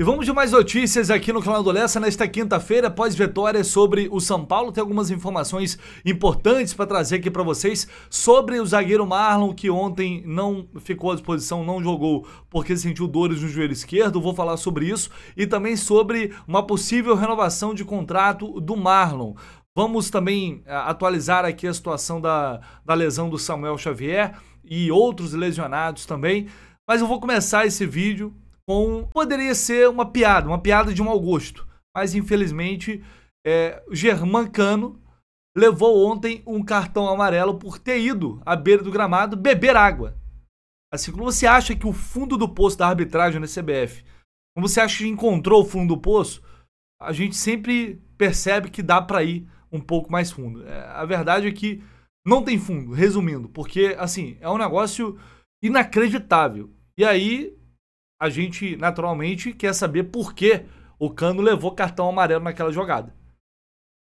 E vamos de mais notícias aqui no canal do Lessa nesta quinta-feira, após vitória sobre o São Paulo. Tem algumas informações importantes para trazer aqui para vocês sobre o zagueiro Marlon, que ontem não ficou à disposição, não jogou porque sentiu dores no joelho esquerdo. Vou falar sobre isso e também sobre uma possível renovação de contrato do Marlon. Vamos também eh, atualizar aqui a situação da, da lesão do Samuel Xavier e outros lesionados também. Mas eu vou começar esse vídeo com. Poderia ser uma piada, uma piada de mau gosto. Mas infelizmente, é, Germán Cano levou ontem um cartão amarelo por ter ido à beira do gramado beber água. Assim como você acha que o fundo do poço da arbitragem na CBF, como você acha que encontrou o fundo do poço, a gente sempre percebe que dá para ir um pouco mais fundo. É, a verdade é que não tem fundo, resumindo, porque assim, é um negócio inacreditável. E aí a gente naturalmente quer saber por que o Cano levou cartão amarelo naquela jogada.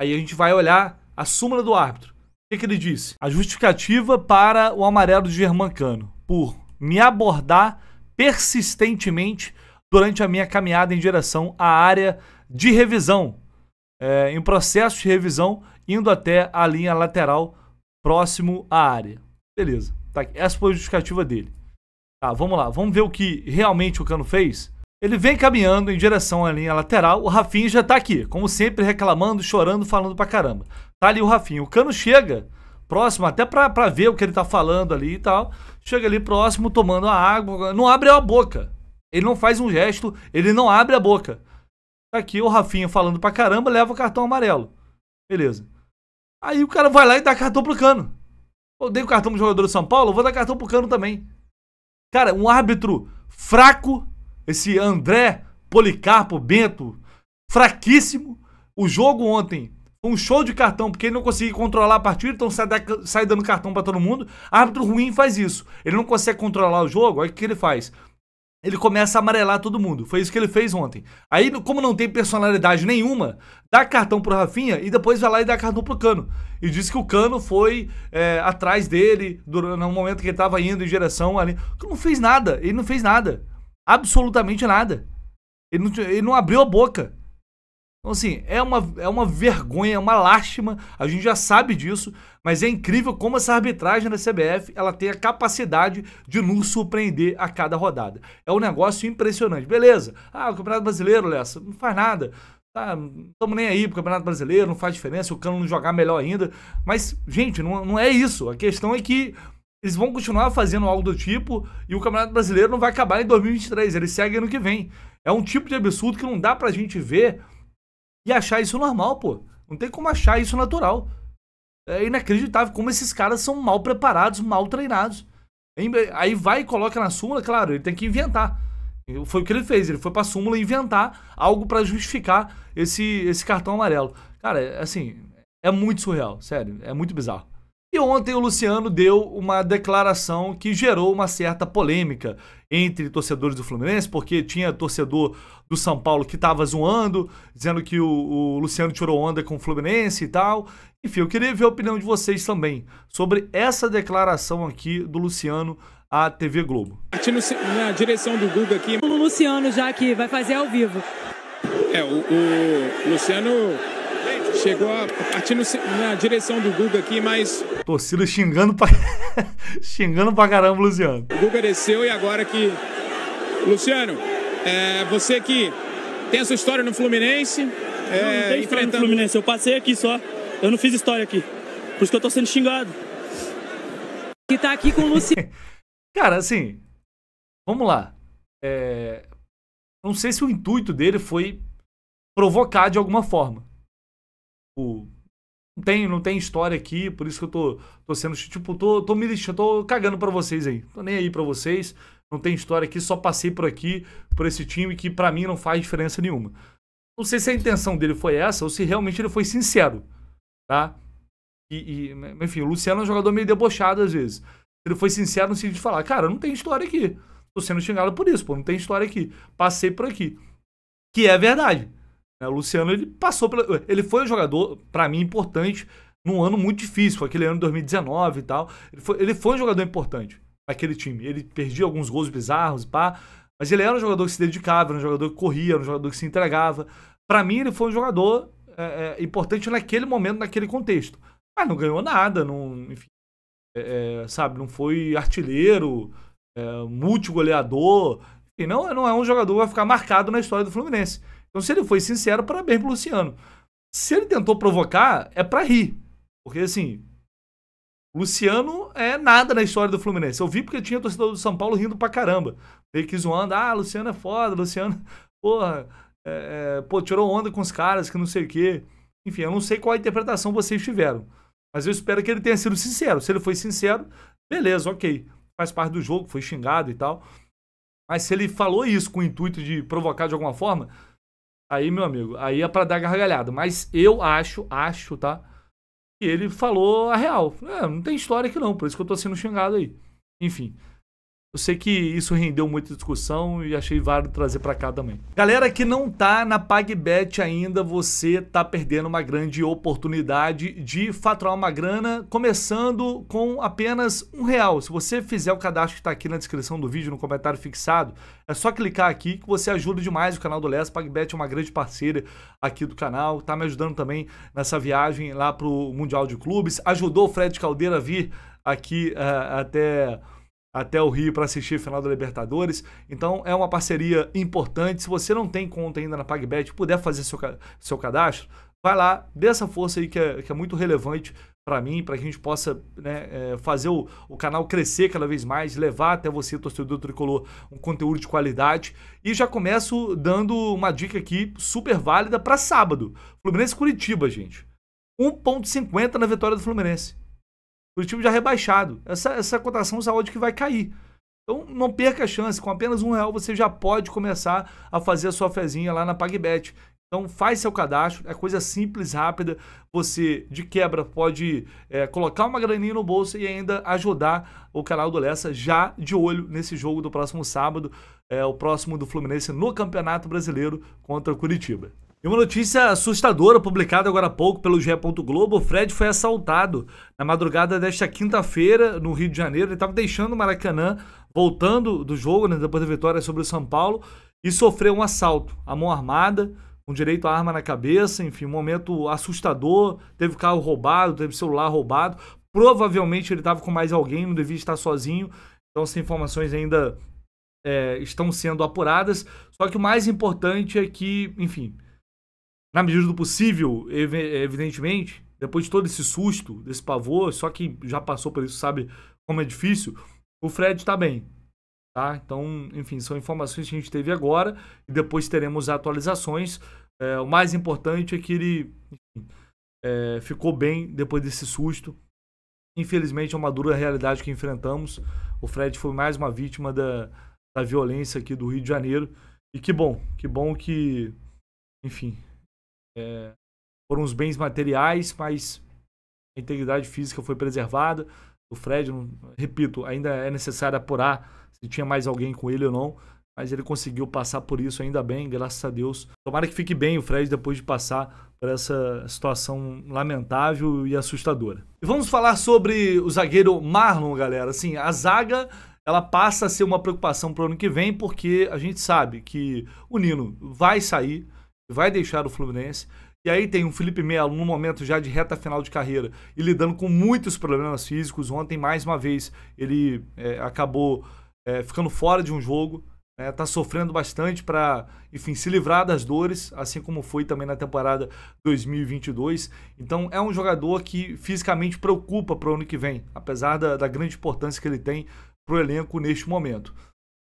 Aí a gente vai olhar a súmula do árbitro. O que, que ele disse? A justificativa para o amarelo de Germán Cano por me abordar persistentemente durante a minha caminhada em direção à área de revisão, é, em processo de revisão, indo até a linha lateral próximo à área. Beleza. Tá, essa foi a justificativa dele. Tá, vamos lá. Vamos ver o que realmente o Cano fez? Ele vem caminhando em direção à linha lateral. O Rafinha já tá aqui, como sempre, reclamando, chorando, falando pra caramba. Tá ali o Rafinha. O Cano chega próximo, até pra, pra ver o que ele tá falando ali e tal. Chega ali próximo, tomando a água. Não abre a boca. Ele não faz um gesto, ele não abre a boca. Tá aqui o Rafinha falando pra caramba, leva o cartão amarelo. Beleza. Aí o cara vai lá e dá cartão pro Cano. Eu dei o cartão pro jogador do São Paulo, vou dar cartão pro Cano também. Cara, um árbitro fraco, esse André Policarpo Bento, fraquíssimo. O jogo ontem um show de cartão, porque ele não conseguia controlar a partida, então sai, da, sai dando cartão para todo mundo. Árbitro ruim faz isso. Ele não consegue controlar o jogo, olha o que ele faz ele começa a amarelar todo mundo. Foi isso que ele fez ontem. Aí, como não tem personalidade nenhuma, dá cartão pro Rafinha e depois vai lá e dá cartão pro Cano. E diz que o Cano foi é, atrás dele durante, no momento que ele tava indo em direção ali. Não fez nada, ele não fez nada. Absolutamente nada. Ele não, ele não abriu a boca. Então, assim, é uma, é uma vergonha, é uma lástima, a gente já sabe disso, mas é incrível como essa arbitragem da CBF ela tem a capacidade de nos surpreender a cada rodada. É um negócio impressionante. Beleza, ah, o Campeonato Brasileiro, Lessa, não faz nada. Tá, não estamos nem aí pro Campeonato Brasileiro, não faz diferença, o Cano não jogar melhor ainda. Mas, gente, não, não é isso. A questão é que eles vão continuar fazendo algo do tipo e o Campeonato Brasileiro não vai acabar em 2023, ele segue ano que vem. É um tipo de absurdo que não dá pra gente ver e achar isso normal, pô. Não tem como achar isso natural. É inacreditável como esses caras são mal preparados, mal treinados. Aí vai e coloca na súmula, claro, ele tem que inventar. Foi o que ele fez, ele foi pra súmula inventar algo para justificar esse, esse cartão amarelo. Cara, é, assim, é muito surreal, sério, é muito bizarro. E ontem o Luciano deu uma declaração que gerou uma certa polêmica entre torcedores do Fluminense, porque tinha torcedor do São Paulo que estava zoando, dizendo que o, o, Luciano tirou onda com o Fluminense e tal. Enfim, eu queria ver a opinião de vocês também sobre essa declaração aqui do Luciano à TV Globo. Na direção do Guga aqui. O Luciano já que vai fazer ao vivo. É, o, o Luciano Chegou a partir na direção do Guga aqui, mas. Torcida xingando pra, xingando pra caramba, Luciano. O Guga desceu e agora que. Luciano, é, você que tem a sua história no Fluminense. É, não, não é, tem enfrentando... no Fluminense, eu passei aqui só. Eu não fiz história aqui. Por isso que eu tô sendo xingado. Que tá aqui com o Luciano. Cara, assim. Vamos lá. É... Não sei se o intuito dele foi provocar de alguma forma. Tipo, não tem, não tem história aqui, por isso que eu tô, tô sendo, tipo, tô, tô me lixando, tô cagando pra vocês aí. Tô nem aí pra vocês, não tem história aqui, só passei por aqui, por esse time que pra mim não faz diferença nenhuma. Não sei se a intenção dele foi essa ou se realmente ele foi sincero, tá? E, e enfim, o Luciano é um jogador meio debochado às vezes. Ele foi sincero no sentido de falar, cara, não tem história aqui. Tô sendo xingado por isso, pô, não tem história aqui. Passei por aqui. Que é verdade. Né? O Luciano ele passou pela, ele foi um jogador para mim importante num ano muito difícil, foi aquele ano de 2019 e tal. Ele foi, ele foi um jogador importante naquele time. Ele perdia alguns gols bizarros, pá, mas ele era um jogador que se dedicava, era um jogador que corria, era um jogador que se entregava. Para mim ele foi um jogador é, é, importante naquele momento, naquele contexto. Mas não ganhou nada, não, enfim, é, é, sabe, não foi artilheiro, é, multigoleador. E não, não é um jogador que vai ficar marcado na história do Fluminense. Então, se ele foi sincero, parabéns pro Luciano. Se ele tentou provocar, é para rir. Porque, assim, Luciano é nada na história do Fluminense. Eu vi porque tinha torcedor do São Paulo rindo pra caramba. Meio que zoando. Ah, Luciano é foda, Luciano, porra, é, é, pô, tirou onda com os caras que não sei o quê. Enfim, eu não sei qual a interpretação vocês tiveram. Mas eu espero que ele tenha sido sincero. Se ele foi sincero, beleza, ok. Faz parte do jogo, foi xingado e tal. Mas se ele falou isso com o intuito de provocar de alguma forma, Aí, meu amigo, aí é pra dar gargalhada. Mas eu acho, acho, tá? Que ele falou a real. É, não tem história aqui não, por isso que eu tô sendo xingado aí. Enfim. Eu sei que isso rendeu muita discussão e achei válido trazer para cá também. Galera que não tá na PagBet ainda, você tá perdendo uma grande oportunidade de faturar uma grana começando com apenas um real. Se você fizer o cadastro que está aqui na descrição do vídeo, no comentário fixado, é só clicar aqui que você ajuda demais o canal do Les. PagBet é uma grande parceira aqui do canal, tá me ajudando também nessa viagem lá pro Mundial de Clubes. Ajudou o Fred Caldeira a vir aqui uh, até até o Rio para assistir a final da Libertadores. Então é uma parceria importante. Se você não tem conta ainda na PagBet, puder fazer seu, seu cadastro, vai lá, dê essa força aí que é, que é muito relevante para mim, para que a gente possa né, é, fazer o, o, canal crescer cada vez mais, levar até você, torcedor tricolor, um conteúdo de qualidade. E já começo dando uma dica aqui super válida para sábado. Fluminense Curitiba, gente. 1,50 na vitória do Fluminense. Curitiba já é rebaixado. Essa, essa cotação saúde é que vai cair. Então não perca a chance, com apenas um real você já pode começar a fazer a sua fezinha lá na PagBet. Então faz seu cadastro, é coisa simples, rápida. Você de quebra pode é, colocar uma graninha no bolso e ainda ajudar o canal do Lessa já de olho nesse jogo do próximo sábado, é, o próximo do Fluminense no Campeonato Brasileiro contra o Curitiba. E uma notícia assustadora publicada agora há pouco pelo GE. Globo, o Fred foi assaltado na madrugada desta quinta-feira no Rio de Janeiro. Ele estava deixando o Maracanã, voltando do jogo, né, depois da vitória sobre o São Paulo, e sofreu um assalto à mão armada, com direito à arma na cabeça, enfim, um momento assustador. Teve carro roubado, teve celular roubado. Provavelmente ele estava com mais alguém, não devia estar sozinho. Então, essas informações ainda é, estão sendo apuradas. Só que o mais importante é que, enfim, na medida do possível, evidentemente, depois de todo esse susto, desse pavor, só que já passou por isso, sabe como é difícil, o Fred está bem. Tá? Então, enfim, são informações que a gente teve agora e depois teremos atualizações. É, o mais importante é que ele enfim, é, ficou bem depois desse susto. Infelizmente, é uma dura realidade que enfrentamos. O Fred foi mais uma vítima da, da violência aqui do Rio de Janeiro. E que bom, que bom que, enfim, é, foram os bens materiais, mas a integridade física foi preservada. O Fred, não, repito, ainda é necessário apurar se tinha mais alguém com ele ou não, mas ele conseguiu passar por isso ainda bem, graças a Deus. Tomara que fique bem o Fred depois de passar por essa situação lamentável e assustadora. E vamos falar sobre o zagueiro Marlon, galera. Assim, a zaga ela passa a ser uma preocupação para o ano que vem, porque a gente sabe que o Nino vai sair, vai deixar o Fluminense. E aí tem o Felipe Melo no momento já de reta final de carreira e lidando com muitos problemas físicos. Ontem, mais uma vez, ele é, acabou é, ficando fora de um jogo. Está né? sofrendo bastante para, enfim, se livrar das dores, assim como foi também na temporada 2022. Então, é um jogador que fisicamente preocupa para o ano que vem, apesar da, da grande importância que ele tem para o elenco neste momento.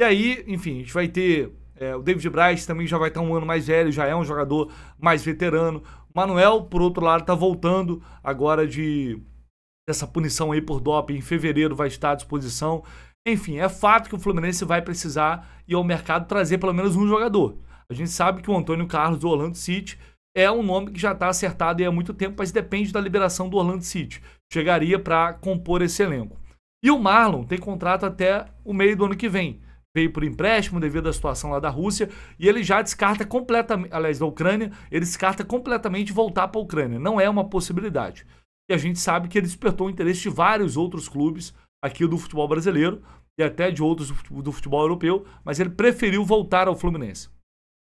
E aí, enfim, a gente vai ter é, o David Braz também já vai estar um ano mais velho, já é um jogador mais veterano. Manuel, por outro lado, está voltando agora de dessa punição aí por doping. Em fevereiro vai estar à disposição. Enfim, é fato que o Fluminense vai precisar ir ao mercado trazer pelo menos um jogador. A gente sabe que o Antônio Carlos do Orlando City é um nome que já está acertado há muito tempo, mas depende da liberação do Orlando City. Chegaria para compor esse elenco. E o Marlon tem contrato até o meio do ano que vem veio por empréstimo devido à situação lá da Rússia, e ele já descarta completamente, aliás, da Ucrânia, ele descarta completamente voltar para a Ucrânia. Não é uma possibilidade. E a gente sabe que ele despertou o interesse de vários outros clubes aqui do futebol brasileiro e até de outros do futebol europeu, mas ele preferiu voltar ao Fluminense.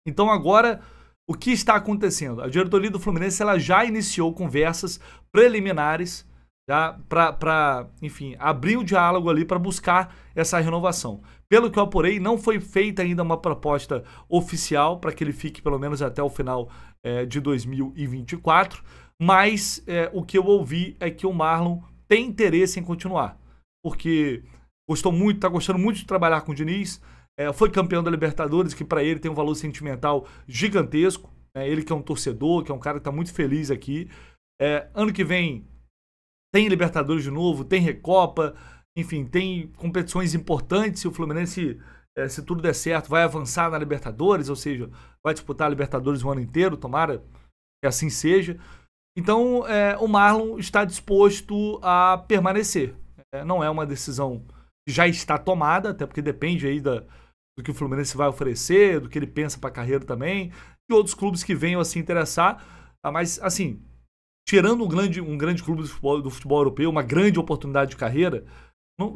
Então agora o que está acontecendo? A diretoria do Fluminense ela já iniciou conversas preliminares tá? para, enfim, abrir o diálogo ali para buscar essa renovação. Pelo que eu apurei, não foi feita ainda uma proposta oficial para que ele fique pelo menos até o final é, de 2024, mas é, o que eu ouvi é que o Marlon tem interesse em continuar, porque gostou muito, tá gostando muito de trabalhar com o Diniz, é, foi campeão da Libertadores, que para ele tem um valor sentimental gigantesco. é Ele que é um torcedor, que é um cara que tá muito feliz aqui. É, ano que vem tem Libertadores de novo, tem Recopa, enfim, tem competições importantes. Se o Fluminense, é, se tudo der certo, vai avançar na Libertadores, ou seja, vai disputar a Libertadores o ano inteiro, tomara que assim seja. Então, é, o Marlon está disposto a permanecer. É, não é uma decisão que já está tomada, até porque depende aí da, do que o Fluminense vai oferecer, do que ele pensa para a carreira também, e outros clubes que venham a se interessar. Tá? Mas, assim, tirando um grande, um grande clube do futebol, do futebol europeu, uma grande oportunidade de carreira,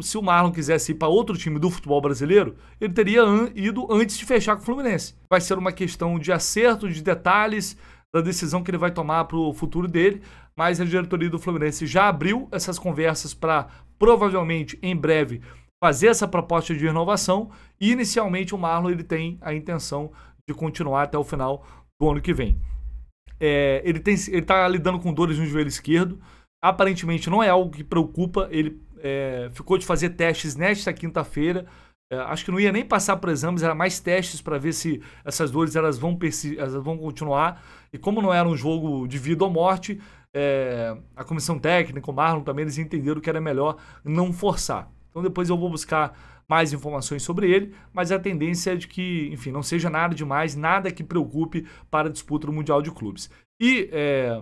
se o Marlon quisesse ir para outro time do futebol brasileiro, ele teria ido antes de fechar com o Fluminense. Vai ser uma questão de acerto, de detalhes da decisão que ele vai tomar para o futuro dele, mas a diretoria do Fluminense já abriu essas conversas para provavelmente em breve fazer essa proposta de renovação e inicialmente o Marlon ele tem a intenção de continuar até o final do ano que vem. É, ele está lidando com dores no joelho esquerdo, aparentemente não é algo que preocupa, ele é, ficou de fazer testes nesta quinta-feira. É, acho que não ia nem passar para exames, era mais testes para ver se essas dores elas vão, elas vão continuar. E como não era um jogo de vida ou morte, é, a comissão técnica, o Marlon também, eles entenderam que era melhor não forçar. Então depois eu vou buscar mais informações sobre ele, mas a tendência é de que, enfim, não seja nada demais, nada que preocupe para a disputa do Mundial de Clubes. E é,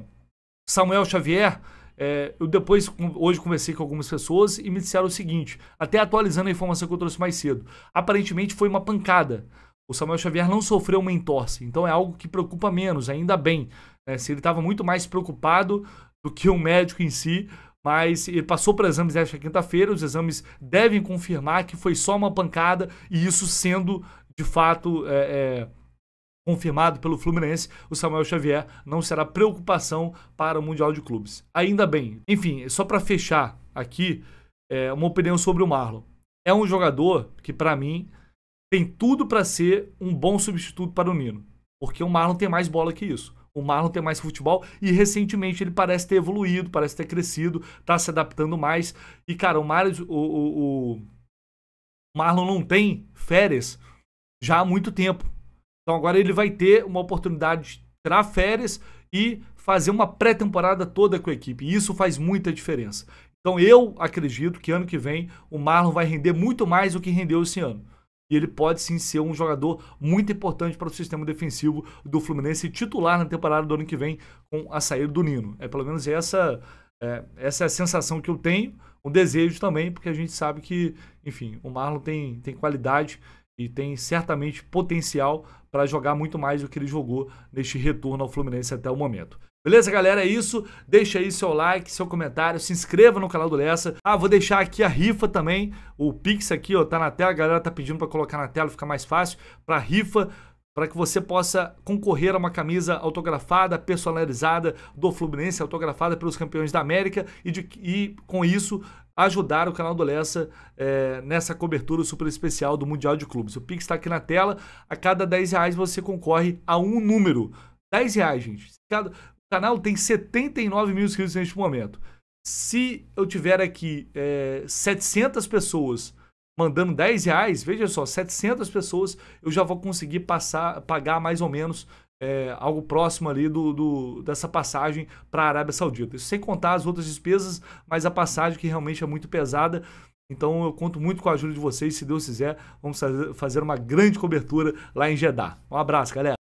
Samuel Xavier é, eu depois, hoje conversei com algumas pessoas e me disseram o seguinte, até atualizando a informação que eu trouxe mais cedo. Aparentemente foi uma pancada. O Samuel Xavier não sofreu uma entorse, então é algo que preocupa menos, ainda bem. Né? Se ele estava muito mais preocupado do que o médico em si, mas ele passou para exames esta quinta-feira, os exames devem confirmar que foi só uma pancada e isso sendo de fato é, é, confirmado pelo Fluminense, o Samuel Xavier não será preocupação para o Mundial de Clubes. Ainda bem. Enfim, só para fechar aqui, é, uma opinião sobre o Marlon. É um jogador que, para mim, tem tudo para ser um bom substituto para o Nino. Porque o Marlon tem mais bola que isso. O Marlon tem mais futebol e recentemente ele parece ter evoluído, parece ter crescido, tá se adaptando mais. E, cara, o, o, o, o Marlon não tem férias já há muito tempo. Então agora ele vai ter uma oportunidade de tirar férias e fazer uma pré-temporada toda com a equipe. E isso faz muita diferença. Então eu acredito que ano que vem o Marlon vai render muito mais do que rendeu esse ano. E ele pode sim ser um jogador muito importante para o sistema defensivo do Fluminense titular na temporada do ano que vem com a saída do Nino. É pelo menos essa é, essa é a sensação que eu tenho, um desejo também, porque a gente sabe que, enfim, o Marlon tem, tem qualidade e tem certamente potencial para jogar muito mais do que ele jogou neste retorno ao Fluminense até o momento. Beleza, galera? É isso. Deixa aí seu like, seu comentário, se inscreva no canal do Lessa. Ah, vou deixar aqui a rifa também, o Pix aqui, ó, tá na tela. A galera tá pedindo para colocar na tela, fica mais fácil, para rifa para que você possa concorrer a uma camisa autografada, personalizada do Fluminense, autografada pelos campeões da América e, de, e com isso ajudar o canal do Lessa é, nessa cobertura super especial do Mundial de Clubes. O Pix está aqui na tela. A cada 10 reais você concorre a um número. 10 reais, gente. Cada... O canal tem 79 mil inscritos neste momento. Se eu tiver aqui é, 700 pessoas mandando 10 reais, veja só, 700 pessoas, eu já vou conseguir passar, pagar mais ou menos é, algo próximo ali do, do dessa passagem para a Arábia Saudita. Isso sem contar as outras despesas, mas a passagem que realmente é muito pesada. Então eu conto muito com a ajuda de vocês. Se Deus quiser, vamos fazer uma grande cobertura lá em Jeddah. Um abraço, galera.